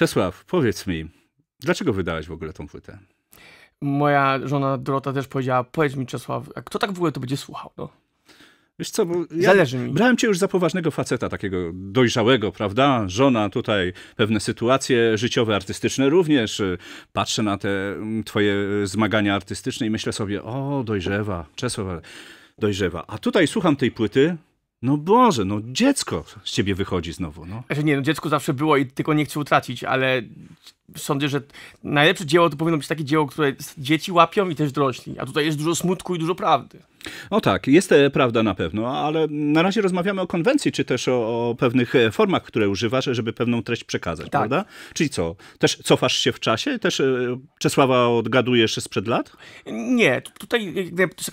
Czesław, powiedz mi, dlaczego wydałeś w ogóle tą płytę? Moja żona Dorota też powiedziała, powiedz mi Czesław, a kto tak w ogóle to będzie słuchał? No? Wiesz co, ja Zależy mi. brałem cię już za poważnego faceta, takiego dojrzałego, prawda? Żona tutaj, pewne sytuacje życiowe, artystyczne również. Patrzę na te mm, twoje zmagania artystyczne i myślę sobie, o, dojrzewa, Czesław, dojrzewa. A tutaj słucham tej płyty, no Boże, no dziecko z ciebie wychodzi znowu, no. Znaczy nie, no dziecko zawsze było i tylko nie chcę utracić, ale sądzę, że najlepsze dzieło to powinno być takie dzieło, które dzieci łapią i też dorośli. A tutaj jest dużo smutku i dużo prawdy. No tak, jest e, prawda na pewno, ale na razie rozmawiamy o konwencji, czy też o, o pewnych e, formach, które używasz, żeby pewną treść przekazać, tak. prawda? Czyli co, też cofasz się w czasie? Też e, Czesława odgadujesz sprzed lat? Nie, tutaj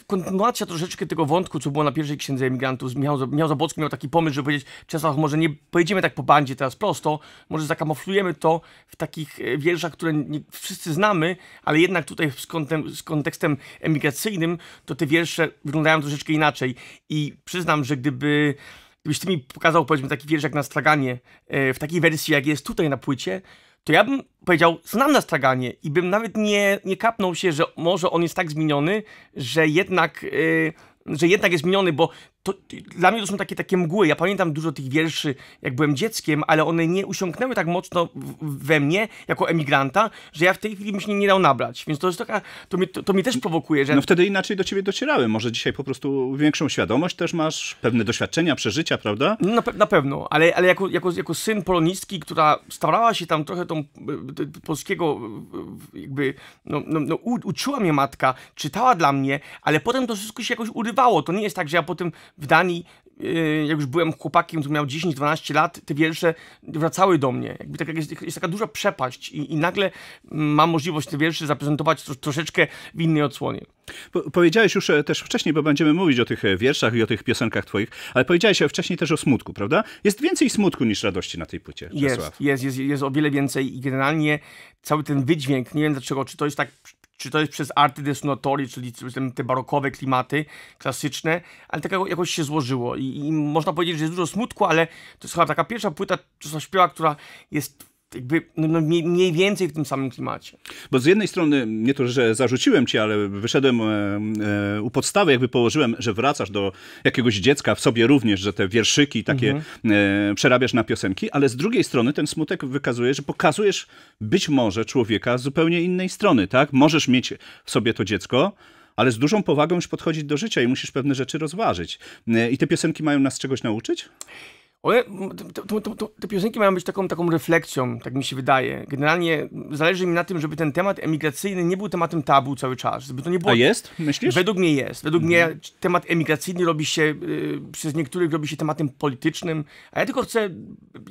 kontynuacja troszeczkę tego wątku, co było na pierwszej księdze emigrantów. Miał, miał Zabocki miał taki pomysł, żeby powiedzieć, Czesław, może nie pojedziemy tak po bandzie teraz prosto, może zakamuflujemy to w takich wiersza, które nie, wszyscy znamy, ale jednak tutaj z, kontem, z kontekstem emigracyjnym, to te wiersze wyglądają troszeczkę inaczej. I przyznam, że gdyby gdybyś ty mi pokazał, powiedzmy, taki wiersz jak na straganie, e, w takiej wersji, jak jest tutaj na płycie, to ja bym powiedział, znam na straganie i bym nawet nie, nie kapnął się, że może on jest tak zmieniony, że jednak, e, że jednak jest zmieniony, bo to, dla mnie to są takie, takie mgły. Ja pamiętam dużo tych wierszy, jak byłem dzieckiem, ale one nie usiąknęły tak mocno we mnie, jako emigranta, że ja w tej chwili bym się nie dał nabrać. Więc to jest taka, to mnie, to, to mnie też no, prowokuje, że... No wtedy inaczej do ciebie docierały. Może dzisiaj po prostu większą świadomość też masz, pewne doświadczenia, przeżycia, prawda? No, na, pe na pewno, ale, ale jako, jako, jako syn polonistki, która starała się tam trochę tą e, e, polskiego e, jakby, no, no, no uczyła mnie matka, czytała dla mnie, ale potem to wszystko się jakoś urywało. To nie jest tak, że ja potem w Danii y, jak już byłem chłopakiem, który miał 10-12 lat, te wiersze wracały do mnie. Jakby tak, jest, jest taka duża przepaść i, i, nagle mam możliwość te wiersze zaprezentować tro, troszeczkę w innej odsłonie. Po, powiedziałeś już e, też wcześniej, bo będziemy mówić o tych e, wierszach i o tych piosenkach twoich, ale powiedziałeś e, wcześniej też o smutku, prawda? Jest więcej smutku niż radości na tej płycie. Jest, jest, jest, jest, o wiele więcej i generalnie cały ten wydźwięk, nie wiem dlaczego, czy to jest tak czy to jest przez Arty des Notori, czyli te barokowe klimaty klasyczne, ale tak jakoś się złożyło I, i można powiedzieć, że jest dużo smutku, ale to jest chyba taka pierwsza płyta Czesław Śpiewa, która jest jakby no, no mniej więcej w tym samym klimacie. Bo z jednej strony, nie to, że zarzuciłem ci, ale wyszedłem e, e, u podstawy, jakby położyłem, że wracasz do jakiegoś dziecka w sobie również, że te wierszyki takie mhm. e, przerabiasz na piosenki, ale z drugiej strony ten smutek wykazuje, że pokazujesz być może człowieka z zupełnie innej strony, tak? Możesz mieć w sobie to dziecko, ale z dużą powagą już podchodzić do życia i musisz pewne rzeczy rozważyć. E, I te piosenki mają nas czegoś nauczyć? One, te, te, piosenki mają być taką, taką refleksją, tak mi się wydaje. Generalnie zależy mi na tym, żeby ten temat emigracyjny nie był tematem tabu cały czas. Żeby to nie było... A jest? Myślisz? Według mnie jest. Według mnie mhm. temat emigracyjny robi się, y, przez niektórych robi się tematem politycznym, a ja tylko chcę...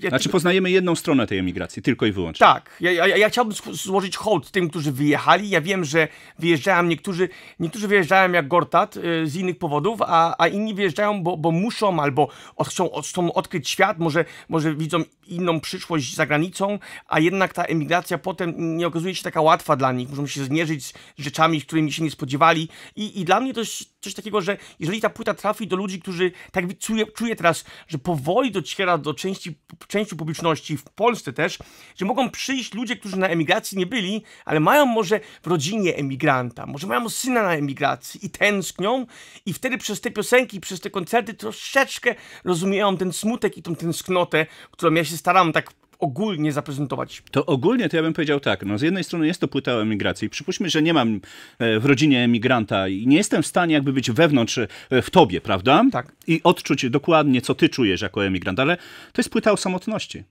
Ja... Znaczy poznajemy jedną stronę tej emigracji, tylko i wyłącznie. Tak. Ja, ja, ja chciałbym złożyć hołd tym, którzy wyjechali. Ja wiem, że wyjeżdżają niektórzy, niektórzy wyjeżdżają jak Gortat y, z innych powodów, a, a inni wyjeżdżają, bo, bo muszą albo od, chcą, od, chcą odkryć odkryć świat, może, może widzą inną przyszłość za granicą, a jednak ta emigracja potem nie okazuje się taka łatwa dla nich. Muszą się zmierzyć z rzeczami, którymi się nie spodziewali. I, i dla mnie to jest coś takiego, że jeżeli ta płyta trafi do ludzi, którzy tak czuję, czuję teraz, że powoli dociera do części, części publiczności w Polsce też, że mogą przyjść ludzie, którzy na emigracji nie byli, ale mają może w rodzinie emigranta, może mają syna na emigracji i tęsknią i wtedy przez te piosenki, przez te koncerty troszeczkę rozumieją ten smutek smutek i tą tęsknotę, którą ja się staram tak ogólnie zaprezentować? To ogólnie to ja bym powiedział tak. No z jednej strony jest to płyta o emigracji. Przypuśćmy, że nie mam e, w rodzinie emigranta i nie jestem w stanie jakby być wewnątrz e, w tobie, prawda? Tak. I odczuć dokładnie, co ty czujesz jako emigrant, ale to jest płyta o samotności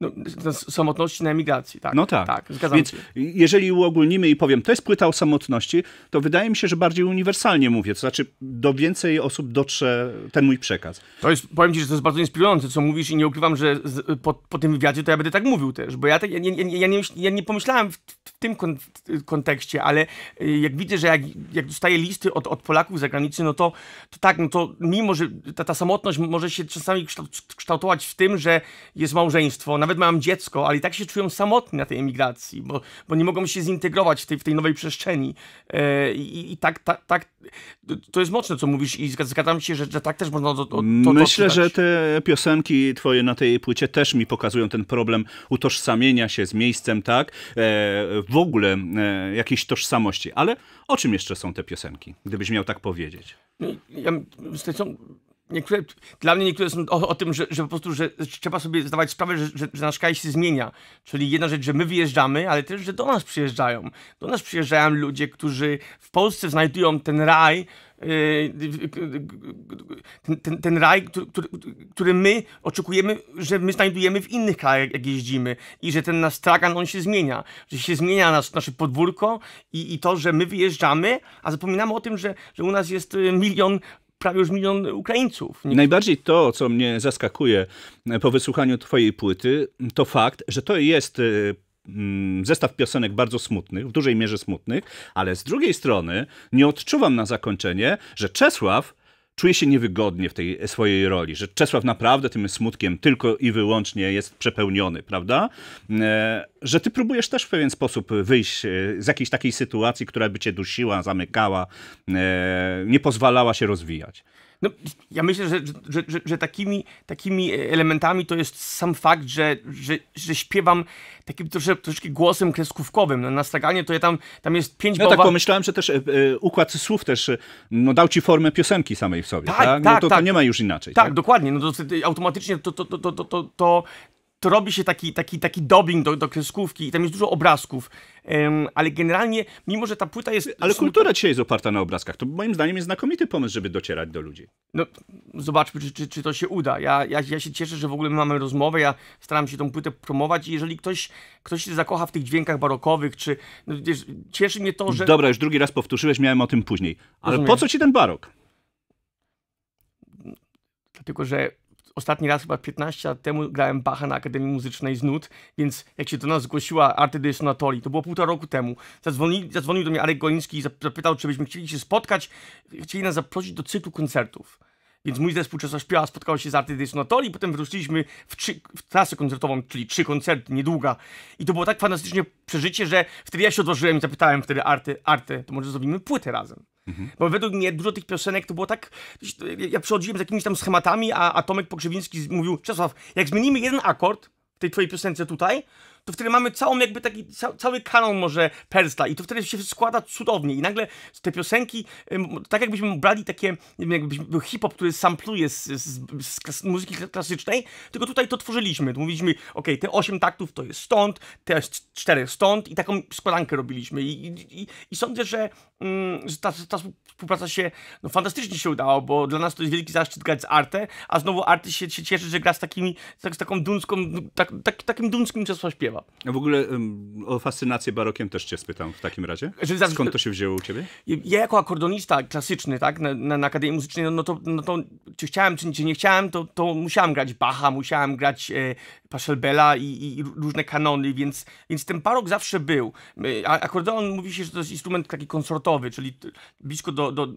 no, samotności na emigracji, tak. No tak. tak Więc się. jeżeli uogólnimy i powiem, to jest płyta o samotności, to wydaje mi się, że bardziej uniwersalnie mówię, to znaczy do więcej osób dotrze ten mój przekaz. To jest, powiem ci, że to jest bardzo inspirujące, co mówisz i nie ukrywam, że z, po, po, tym wywiadzie to ja będę tak mówił też, bo ja, ja, tak, ja, ja, nie, ja nie pomyślałem w, w tym kon, w kontekście, ale y, jak widzę, że jak, jak dostaję listy od, od Polaków zagranicy, no to, to tak, no to mimo, że ta, ta samotność może się czasami kształtować w tym, że jest małżeństwo, nawet nawet mam dziecko, ale i tak się czują samotni na tej emigracji, bo, bo nie mogą się zintegrować w tej, w tej nowej przestrzeni. E, i, I, tak, tak, to jest mocne, co mówisz i zgadzam się, że, że tak też można to, to, Myślę, że te piosenki twoje na tej płycie też mi pokazują ten problem utożsamienia się z miejscem, tak? E, w ogóle e, jakiejś tożsamości. Ale o czym jeszcze są te piosenki, gdybyś miał tak powiedzieć? Ja, są niektóre, dla mnie niektóre są o, o tym, że, że, po prostu że trzeba sobie zdawać sprawę, że, że, że nasz kraj się zmienia. Czyli jedna rzecz, że my wyjeżdżamy, ale też, że do nas przyjeżdżają. Do nas przyjeżdżają ludzie, którzy w Polsce znajdują ten raj, yy, ten, ten, ten raj, który, który, my oczekujemy, że my znajdujemy w innych krajach, jak jeździmy i że ten nasz stragan, on się zmienia, że się zmienia nas, nasze podwórko i, i to, że my wyjeżdżamy, a zapominamy o tym, że, że u nas jest y, milion prawie już milion Ukraińców. Najbardziej to, co mnie zaskakuje e, po wysłuchaniu twojej płyty, mm, to fakt, że to jest e, mm, zestaw piosenek bardzo smutnych, w dużej mierze smutnych, ale z drugiej strony nie odczuwam na zakończenie, że Czesław czuje się niewygodnie w tej swojej roli, że Czesław naprawdę tym smutkiem tylko i wyłącznie jest przepełniony, prawda? E, że ty próbujesz też w pewien sposób wyjść e, z jakiejś takiej sytuacji, która by cię dusiła, zamykała, e, nie pozwalała się rozwijać. No, ja myślę, że, że, że, że, takimi, takimi elementami to jest sam fakt, że, że, że śpiewam takim trosze, troszeczkę głosem kreskówkowym. No, na straganie to ja tam, tam jest pięć No bowa... tak pomyślałem, że też e, e układ słów też e, no, dał ci formę piosenki samej w sobie, tak? tak? No, tak, to, tak. to nie ma już inaczej. Tak, tak? dokładnie. No, to, automatycznie to, to, to, to, to, to, to robi się taki, taki, taki dobbing do, do kreskówki i tam jest dużo obrazków. Um, ale generalnie, mimo że ta płyta jest. Ale kultura dzisiaj jest oparta na obrazkach. To moim zdaniem jest znakomity pomysł, żeby docierać do ludzi. No, zobaczmy, czy, czy, czy to się uda. Ja, ja, ja się cieszę, że w ogóle mamy rozmowę. Ja staram się tą płytę promować. I jeżeli ktoś, ktoś się zakocha w tych dźwiękach barokowych, czy. No, wiesz, cieszy mnie to, że. Dobra, już drugi raz powtórzyłeś, miałem o tym później. Ale Rozumiem. po co ci ten barok? Dlatego, że Ostatni raz chyba 15 lat temu grałem Bacha na Akademii Muzycznej z nut, więc jak się do nas zgłosiła Arty Sonatoli, to było półtora roku temu, zadzwonił do mnie Arek Goliński i zapytał, czy byśmy chcieli się spotkać, chcieli nas zaprosić do cyklu koncertów. Więc mój zespół czasu Śpiewa spotkał się z Arty Sonatoli, potem wróciliśmy w, trzy, w trasę koncertową, czyli trzy koncerty, niedługa. I to było tak fantastycznie przeżycie, że wtedy ja się odważyłem i zapytałem wtedy Arty, Arty, to może zrobimy płytę razem. Mhm. Bo według mnie dużo tych piosenek to było tak. Ja przychodziłem z jakimiś tam schematami, a, a Tomek Pokrzywiński mówił: Czesław, jak zmienimy jeden akord w tej twojej piosence tutaj, to wtedy mamy całą jakby taki ca cały kanon może Persla i to wtedy się składa cudownie i nagle te piosenki, tak jakbyśmy brali takie, nie wiem, jakbyśmy był hip-hop, który sampluje z, z, z, muzyki klasycznej, tylko tutaj to tworzyliśmy. To mówiliśmy, ok, te 8 taktów to jest stąd, te 4 stąd i taką składankę robiliśmy i, i, i sądzę, mm, że, ta, ta, współpraca się no, fantastycznie się udała, bo dla nas to jest wielki zaszczyt grać z Arte, a znowu Arte się, się cieszy, że gra z, takimi, z taką dunską, tak, tak, takim dunskim czasem śpiewem. A w ogóle um, o fascynację barokiem też cię spytam w takim razie. Skąd to się wzięło u ciebie? Ja jako akordonista klasyczny, tak, na, na, na Akademii Muzycznej, no, no, to, no to czy chciałem, czy, nie chciałem, to, to musiałem grać Bacha, musiałem grać e, Bella i, i, różne kanony, więc, więc ten barok zawsze był. E, a, akordeon mówi się, że to jest instrument taki konsortowy, czyli blisko do, do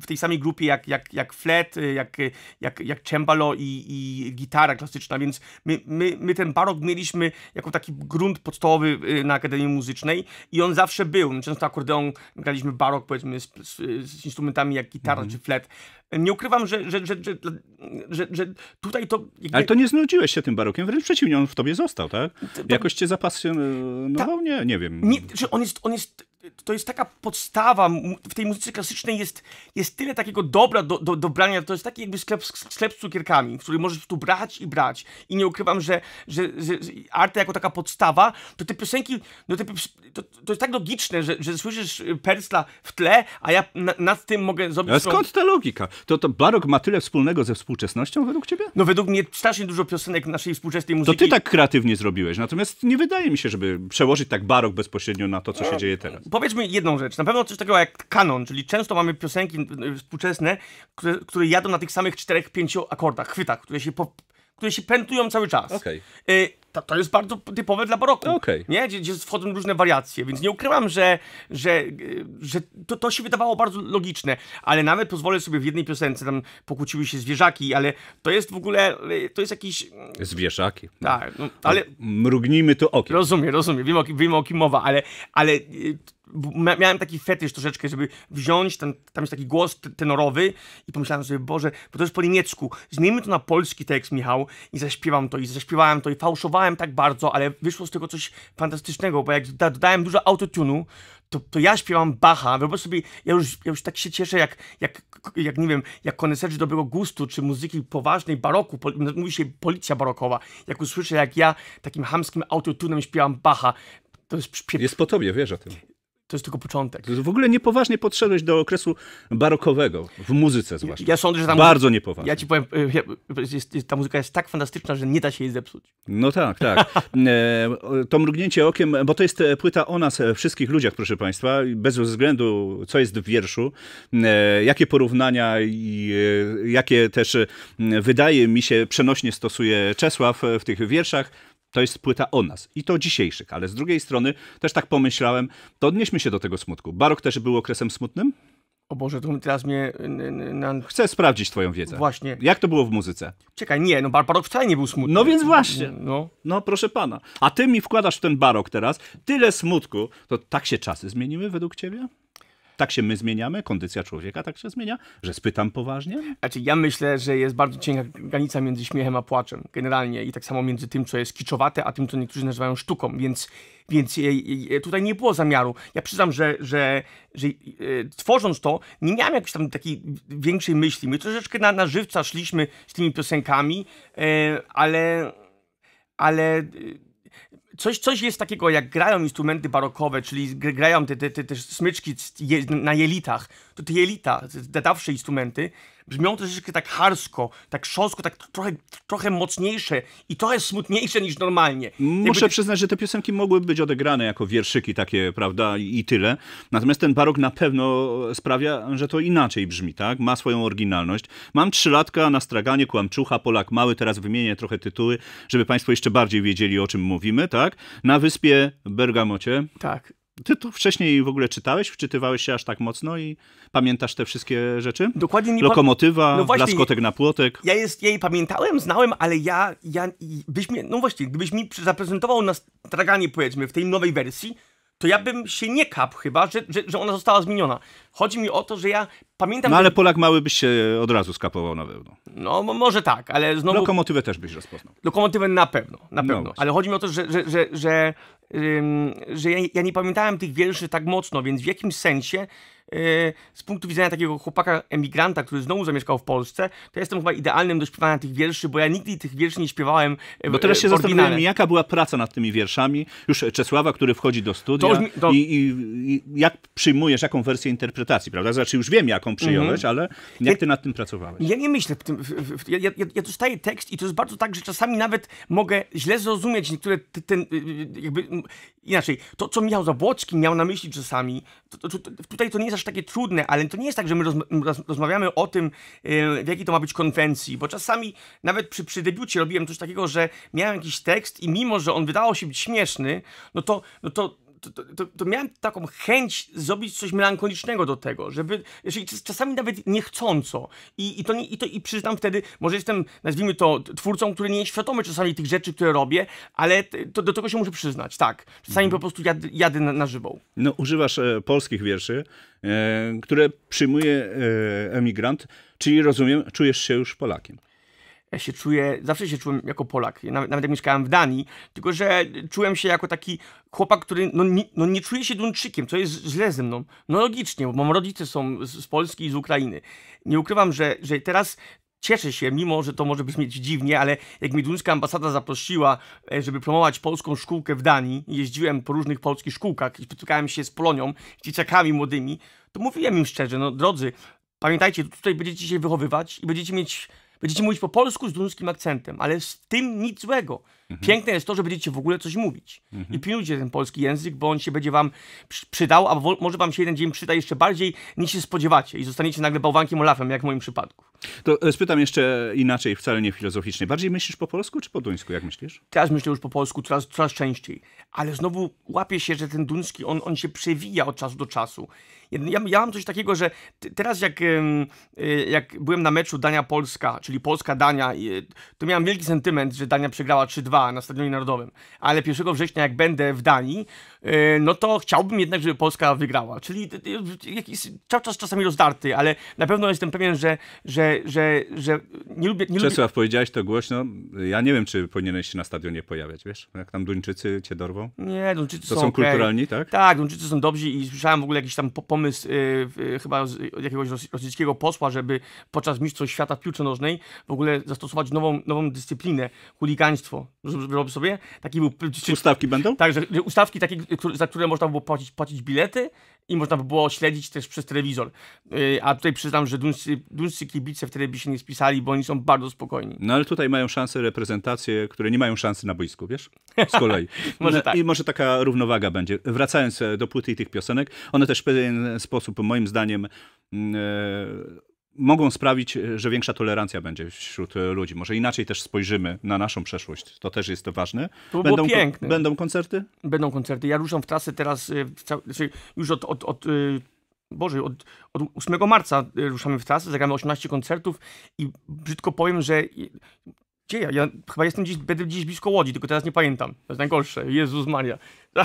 w tej samej grupie jak, jak, jak flet, e, jak, e, jak, jak cembalo i, i gitara klasyczna, więc my, my, my ten barok mieliśmy jako taki grunt podstawowy y, na Akademii Muzycznej i on zawsze był. No, często akordeon graliśmy barok, powiedzmy, z, z, z instrumentami jak gitara mhm. czy flet. Nie ukrywam, że, że, że, że, że, że tutaj to... Jakby... Ale to nie znudziłeś się tym barokiem, wręcz przeciwnie, on w tobie został, tak? Jakoś cię zapasjonował? Ta... Nie, nie wiem. Nie, on jest, on jest to jest taka podstawa, w tej muzyce klasycznej jest, jest tyle takiego dobra do, do, do brania, to jest taki jakby sklep, sklep z cukierkami, w którym możesz tu brać i brać i nie ukrywam, że, że, że Arte jako taka podstawa, to te piosenki, no te, to, to jest tak logiczne, że, że słyszysz y, Persla w tle, a ja na, nad tym mogę zrobić... Ale skąd ta logika? To, to Barok ma tyle wspólnego ze współczesnością według ciebie? No według mnie strasznie dużo piosenek naszej współczesnej muzyki... To ty tak kreatywnie zrobiłeś, natomiast nie wydaje mi się, żeby przełożyć tak Barok bezpośrednio na to, co się e, dzieje teraz. Po powiedzmy jedną rzecz. Na pewno coś takiego jak kanon, czyli często mamy piosenki y, y, współczesne, które, które jadą na tych samych czterech, pięciu akordach, chwytach, które się, po, które się pętują cały czas. Okay. Y to, to jest bardzo typowe dla baroku, okay. nie? Gdzie, gdzie wchodzą różne wariacje, więc nie ukrywam, że, że, y, że to, to się wydawało bardzo logiczne, ale nawet pozwolę sobie w jednej piosence, tam pokłóciły się zwierzaki, ale to jest w ogóle, to jest jakiś... Zwierzaki. Tak, no, ale... Mrugnijmy tu okiem. Rozumiem, rozumiem, wiem o, wiem o kim mowa, ale, ale miałem taki fetysz troszeczkę, żeby wziąć, ten, tam jest taki głos tenorowy i pomyślałem sobie, Boże, bo to jest po niemiecku, zmieńmy to na polski tekst, Michał, i zaśpiewam to, i zaśpiewałem to, i fałszowałem tak bardzo, ale wyszło z tego coś fantastycznego, bo jak dodałem dużo autotunu, to, to ja śpiewam Bacha, wyobraź sobie, ja już, ja już tak się cieszę, jak, jak, jak nie wiem, jak koneserzy dobrego gustu, czy muzyki poważnej, baroku, po, mówi się policja barokowa, jak usłyszę, jak ja takim hamskim autotunem śpiewam Bacha, to jest... Jest po tobie, wiesz o tym. To jest tylko początek. To w ogóle niepoważnie podszedłeś do okresu barokowego, w muzyce zwłaszcza. Ja sądzę, że tam Bardzo niepoważnie. Ja ci powiem, e, ta muzyka jest tak fantastyczna, że nie da się jej zepsuć. No tak, tak. E, to mrugnięcie okiem, bo to jest e, płyta o nas, wszystkich ludziach, proszę Państwa, bez względu, co jest w wierszu, jakie porównania i jakie też, wydaje mi się, przenośnie stosuje Czesław w tych wierszach to jest płyta o nas i to dzisiejszych, ale z drugiej strony też tak pomyślałem, to odnieśmy się do tego smutku. Barok też był okresem smutnym? O Boże, to teraz mnie... Na... Chcę sprawdzić twoją wiedzę. Właśnie. Jak to było w muzyce? Czekaj, nie, no barok wcale nie był smutny. No więc właśnie. No. no proszę pana. A ty mi wkładasz w ten barok teraz tyle smutku. To tak się czasy zmieniły według ciebie? tak się my zmieniamy, kondycja człowieka tak się zmienia, że spytam poważnie? Znaczy, ja myślę, że jest bardzo cienka granica między śmiechem a płaczem generalnie i tak samo między tym, co jest kiczowate, a tym, co niektórzy nazywają sztuką, więc, więc tutaj nie było zamiaru. Ja przyznam, że, że, że e, tworząc to, nie miałem jakiejś tam takiej większej myśli. My troszeczkę na, na żywca szliśmy z tymi piosenkami, e, ale ale e, coś, coś jest takiego, jak grają instrumenty barokowe, czyli grają te, te, te, te smyczki na jelitach, to te jelita, te dawsze instrumenty, brzmią troszeczkę tak harsko, tak szosko, tak trochę, trochę mocniejsze i trochę smutniejsze niż normalnie. Muszę Jakby... przyznać, że te piosenki mogłyby być odegrane jako wierszyki takie, prawda, i tyle. Natomiast ten barok na pewno sprawia, że to inaczej brzmi, tak? Ma swoją oryginalność. Mam trzylatka na straganie, kłamczucha, Polak mały, teraz wymienię trochę tytuły, żeby państwo jeszcze bardziej wiedzieli, o czym mówimy, tak? tak? Na wyspie Bergamocie. Tak. Ty to wcześniej w ogóle czytałeś, wczytywałeś się aż tak mocno i pamiętasz te wszystkie rzeczy? Dokładnie nie Lokomotywa, no właśnie, laskotek na płotek. Ja, jest, jej pamiętałem, znałem, ale ja, ja byś mnie, no właśnie, gdybyś mi zaprezentował na straganie, powiedzmy, w tej nowej wersji, to ja bym się nie kapł chyba, że, że, że ona została zmieniona. Chodzi mi o to, że ja pamiętam... No ale Polak mały byś się od razu skapował na pewno. No może tak, ale znowu... Lokomotywę też byś rozpoznał. Lokomotywę na pewno, na no pewno. No, ale chodzi mi o to, że, że, że, że że ja, ja, nie pamiętałem tych wierszy tak mocno, więc w jakimś sensie y, z punktu widzenia takiego chłopaka emigranta, który znowu zamieszkał w Polsce, to jestem chyba idealnym do śpiewania tych wierszy, bo ja nigdy tych wierszy nie śpiewałem Bo e, no teraz e, się zastanawiam, jaka była praca nad tymi wierszami, już Czesława, który wchodzi do studia to, to... I, i, i, jak przyjmujesz, jaką wersję interpretacji, prawda? Znaczy już wiem, jaką przyjąłeś, mhm. ale jak ty ja, nad tym pracowałeś? Ja nie myślę, w tym, w, w, ja, ja, ja dostaję tekst i to jest bardzo tak, że czasami nawet mogę źle zrozumieć niektóre ten, y, y, jakby inaczej, to co miał Zabłocki, miał na myśli czasami, to, to, to, tutaj to nie jest aż takie trudne, ale to nie jest tak, że my rozmawiamy o tym, yy, w jakiej to ma być konwencji, bo czasami nawet przy, przy debiucie robiłem coś takiego, że miałem jakiś tekst i mimo, że on wydawał się być śmieszny, no to, no to to, to, to, miałem taką chęć zrobić coś melancholicznego do tego, żeby, czasami nawet niechcąco. I, i, to, nie, i, to, i przyznam wtedy, może jestem, nazwijmy to, twórcą, który nie jest świadomy czasami tych rzeczy, które robię, ale to, do tego się muszę przyznać, tak. Czasami mhm. po prostu jad, jadę na, na żywą. No, używasz e, polskich wierszy, e, które przyjmuje e, emigrant, czyli rozumiem, czujesz się już Polakiem ja się czuję, zawsze się czułem jako Polak, nawet, nawet jak mieszkałem w Danii, tylko że czułem się jako taki chłopak, który no, ni, no nie czuje się Duńczykiem, co jest źle ze mną. No logicznie, bo moi rodzice są z, z Polski i z Ukrainy. Nie ukrywam, że, że teraz cieszę się, mimo że to może brzmieć dziwnie, ale jak mi duńska ambasada zaprosiła, e, żeby promować polską szkółkę w Danii, jeździłem po różnych polskich szkółkach i spotykałem się z Polonią, dzieciakami młodymi, to mówiłem im szczerze, no drodzy, pamiętajcie, tutaj będziecie się wychowywać i będziecie mieć Będziecie mówić po polsku z duńskim akcentem, ale z tym nic złego. Mhm. Piękne jest to, że będziecie w ogóle coś mówić. Mhm. I pilnujcie ten polski język, bo on się będzie wam przydał, a może wam się jeden dzień przyda jeszcze bardziej niż się spodziewacie i zostaniecie nagle bałwankiem Olafem, jak w moim przypadku. To e, spytam jeszcze inaczej, wcale nie filozoficznie. Bardziej myślisz po polsku czy po duńsku, jak myślisz? Teraz myślę już po polsku, coraz, coraz częściej. Ale znowu łapię się, że ten duński, on, on się przewija od czasu do czasu. Ja, ja mam coś takiego, że teraz jak, e, jak byłem na meczu Dania-Polska, czyli Polska-Dania, e, to miałem wielki sentyment, że Dania przegrała 3-2, na Stadionie Narodowym, ale 1 września, jak będę w Danii, Y, no to chciałbym jednak, żeby Polska wygrała. Czyli y, y, jakiś cały czas czasami rozdarty, ale na pewno jestem pewien, że, że, że, że nie lubię... Nie Czesław, lubię... powiedziałeś to głośno. Ja nie wiem, czy powinieneś się na stadionie pojawiać, wiesz? Jak tam Duńczycy cię dorwą? Nie, Duńczycy to są, są kulturalni, tak? Tak, Duńczycy są dobrzy i słyszałem w ogóle jakiś tam pomysł yy, yy, chyba z jakiegoś rosyjskiego posła, żeby podczas Mistrzostw Świata w piłce nożnej w ogóle zastosować nową, nową dyscyplinę, chuligaństwo. Robię sobie? Taki był... Ustawki będą? Tak, że ustawki takie za które można było płacić, płacić bilety i można by było śledzić też przez telewizor. Y, a tutaj przyznam, że duńscy, duńscy kibice w telewizji się nie spisali, bo oni są bardzo spokojni. No ale tutaj mają szansę reprezentacje, które nie mają szansy na boisku, wiesz? Z kolei. może no tak. I może taka równowaga będzie. Wracając e, do płyty i tych piosenek, one też w pewien sposób, moim zdaniem, mm, e, mogą sprawić, e, że większa tolerancja będzie wśród e, ludzi. Może inaczej też spojrzymy na naszą przeszłość. To też jest to ważne. To będą, piękne. Ko będą koncerty? Będą koncerty. Ja ruszam w trasę teraz, e, znaczy już od, od, od Boże, od, od 8 marca ruszamy w trasę, zagramy 18 koncertów i brzydko powiem, że gdzie ja? ja chyba jestem gdzieś, będę gdzieś blisko Łodzi, tylko teraz nie pamiętam. To jest najgorsze. Jezus Maria.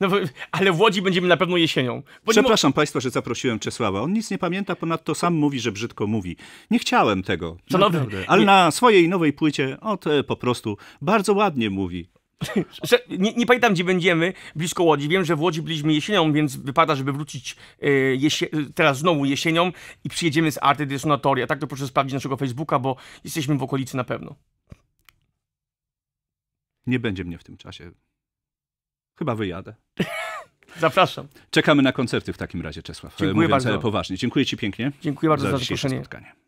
No, ale w Łodzi będziemy na pewno jesienią. Przepraszam Państwa, że zaprosiłem Czesława. On nic nie pamięta, ponadto sam mówi, że brzydko mówi. Nie chciałem tego. Co Ale na swojej nowej płycie on po prostu bardzo ładnie mówi. nie, nie, pamiętam, gdzie będziemy, blisko Łodzi. Wiem, że w Łodzi byliśmy jesienią, więc wypada, żeby wrócić y, teraz znowu jesienią i przyjedziemy z Arty Dysonatoria. Tak to proszę sprawdzić naszego Facebooka, bo jesteśmy w okolicy na pewno. Nie będzie mnie w tym czasie. Chyba wyjadę. Zapraszam. Czekamy na koncerty w takim razie, Czesław. Dziękuję bardzo. E, poważnie. Dziękuję ci pięknie. Dziękuję bardzo za, za zaproszenie. spotkanie.